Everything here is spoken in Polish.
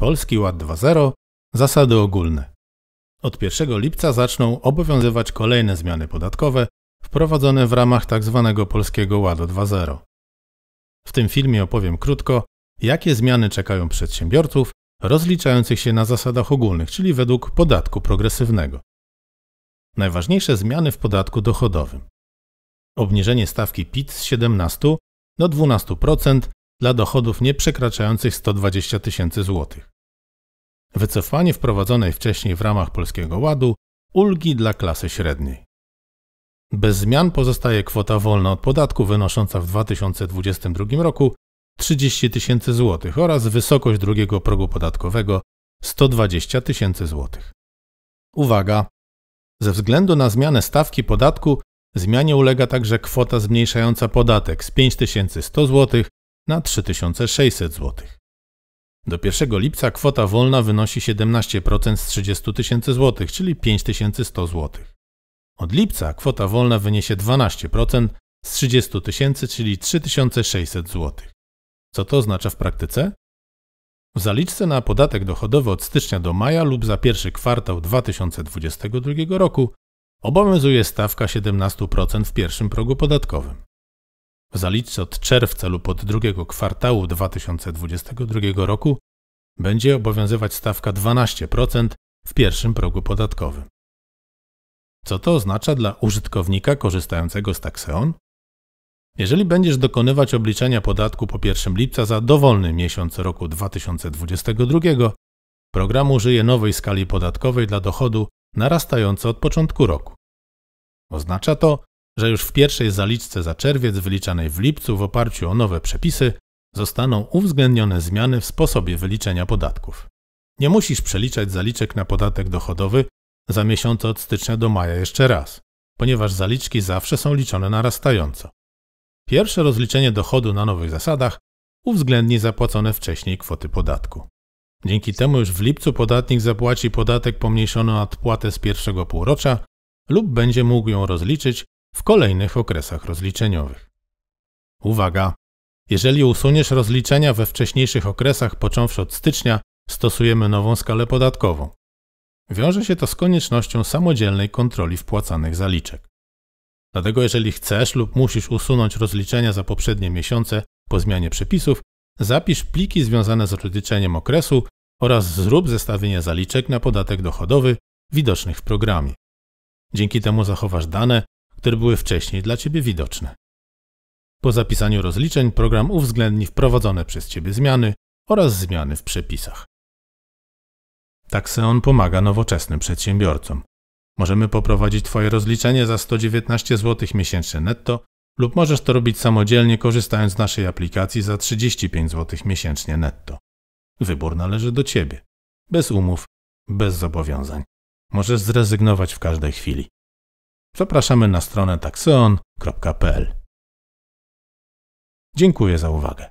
Polski Ład 2.0 Zasady ogólne. Od 1 lipca zaczną obowiązywać kolejne zmiany podatkowe wprowadzone w ramach tzw. Tak Polskiego Ładu 2.0. W tym filmie opowiem krótko, jakie zmiany czekają przedsiębiorców rozliczających się na zasadach ogólnych, czyli według podatku progresywnego. Najważniejsze zmiany w podatku dochodowym. Obniżenie stawki PIT z 17 do 12% dla dochodów nie przekraczających 120 tysięcy złotych. Wycofanie wprowadzonej wcześniej w ramach Polskiego Ładu ulgi dla klasy średniej. Bez zmian pozostaje kwota wolna od podatku wynosząca w 2022 roku 30 tysięcy złotych oraz wysokość drugiego progu podatkowego 120 tysięcy złotych. Uwaga! Ze względu na zmianę stawki podatku zmianie ulega także kwota zmniejszająca podatek z 5100 zł na 3600 zł. Do 1 lipca kwota wolna wynosi 17% z 30 tysięcy zł, czyli 5100 zł. Od lipca kwota wolna wyniesie 12% z 30 tysięcy, czyli 3600 zł. Co to oznacza w praktyce? W zaliczce na podatek dochodowy od stycznia do maja lub za pierwszy kwartał 2022 roku obowiązuje stawka 17% w pierwszym progu podatkowym. W zaliczce od czerwca lub od drugiego kwartału 2022 roku będzie obowiązywać stawka 12% w pierwszym progu podatkowym. Co to oznacza dla użytkownika korzystającego z Taxeon? Jeżeli będziesz dokonywać obliczenia podatku po 1 lipca za dowolny miesiąc roku 2022, program użyje nowej skali podatkowej dla dochodu narastająco od początku roku. Oznacza to, że już w pierwszej zaliczce za czerwiec wyliczanej w lipcu w oparciu o nowe przepisy zostaną uwzględnione zmiany w sposobie wyliczenia podatków. Nie musisz przeliczać zaliczek na podatek dochodowy za miesiące od stycznia do maja jeszcze raz, ponieważ zaliczki zawsze są liczone narastająco. Pierwsze rozliczenie dochodu na nowych zasadach uwzględni zapłacone wcześniej kwoty podatku. Dzięki temu już w lipcu podatnik zapłaci podatek pomniejszony od płatę z pierwszego półrocza lub będzie mógł ją rozliczyć w kolejnych okresach rozliczeniowych. Uwaga! Jeżeli usuniesz rozliczenia we wcześniejszych okresach, począwszy od stycznia, stosujemy nową skalę podatkową. Wiąże się to z koniecznością samodzielnej kontroli wpłacanych zaliczek. Dlatego jeżeli chcesz lub musisz usunąć rozliczenia za poprzednie miesiące po zmianie przepisów, zapisz pliki związane z rozliczeniem okresu oraz zrób zestawienie zaliczek na podatek dochodowy widocznych w programie. Dzięki temu zachowasz dane, które były wcześniej dla Ciebie widoczne. Po zapisaniu rozliczeń program uwzględni wprowadzone przez Ciebie zmiany oraz zmiany w przepisach. Takseon pomaga nowoczesnym przedsiębiorcom. Możemy poprowadzić Twoje rozliczenie za 119 zł miesięcznie netto lub możesz to robić samodzielnie korzystając z naszej aplikacji za 35 zł miesięcznie netto. Wybór należy do Ciebie. Bez umów, bez zobowiązań. Możesz zrezygnować w każdej chwili. Zapraszamy na stronę taxon.pl. Dziękuję za uwagę.